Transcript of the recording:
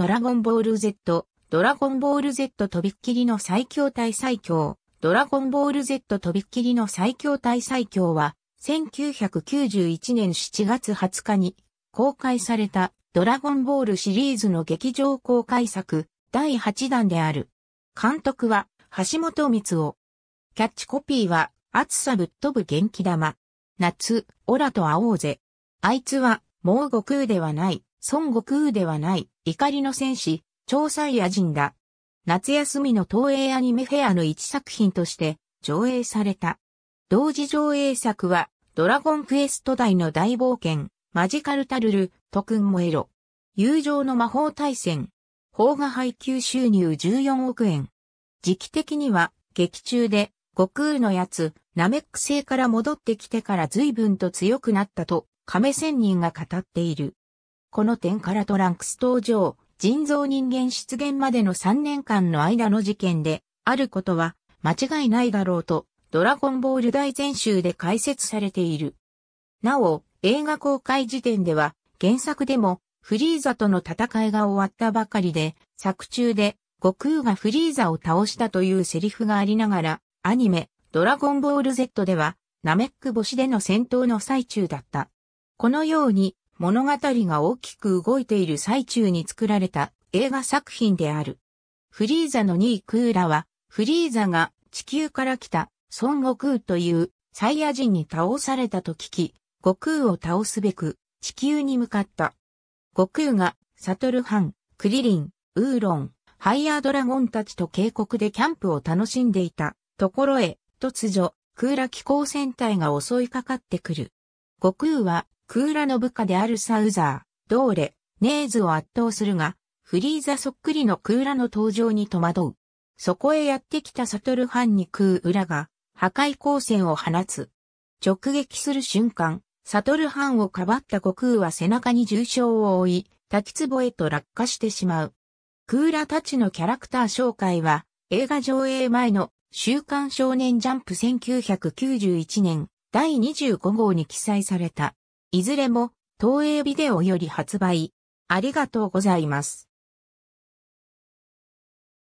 ドラゴンボール Z、ドラゴンボール Z とびっきりの最強対最強、ドラゴンボール Z とびっきりの最強対最強は、1991年7月20日に公開されたドラゴンボールシリーズの劇場公開作第8弾である。監督は橋本光雄。キャッチコピーは暑さぶっ飛ぶ元気玉。夏、オラと会おうぜ。あいつはもう悟空ではない。孫悟空ではない、怒りの戦士、超サイヤ人だ。夏休みの東映アニメフェアの一作品として上映された。同時上映作は、ドラゴンクエスト大の大冒険、マジカルタルル、特訓もエロ。友情の魔法対戦。邦画配給収入14億円。時期的には、劇中で、悟空のやつ、ナメック星から戻ってきてから随分と強くなったと、亀仙人が語っている。この点からトランクス登場、人造人間出現までの3年間の間の事件で、あることは間違いないだろうと、ドラゴンボール大全集で解説されている。なお、映画公開時点では、原作でも、フリーザとの戦いが終わったばかりで、作中で、悟空がフリーザを倒したというセリフがありながら、アニメ、ドラゴンボール Z では、ナメック星での戦闘の最中だった。このように、物語が大きく動いている最中に作られた映画作品である。フリーザの2位クーラは、フリーザが地球から来た孫悟空というサイヤ人に倒されたと聞き、悟空を倒すべく地球に向かった。悟空がサトルハン、クリリン、ウーロン、ハイヤードラゴンたちと渓谷でキャンプを楽しんでいたところへ突如、クーラ気候戦隊が襲いかかってくる。悟空はクーラの部下であるサウザー、ドーレ、ネーズを圧倒するが、フリーザそっくりのクーラの登場に戸惑う。そこへやってきたサトルハンにクーラが、破壊光線を放つ。直撃する瞬間、サトルハンをかばった悟空は背中に重傷を負い、滝壺へと落下してしまう。クーラたちのキャラクター紹介は、映画上映前の週刊少年ジャンプ1991年第25号に記載された。いずれも東映ビデオより発売。ありがとうございます。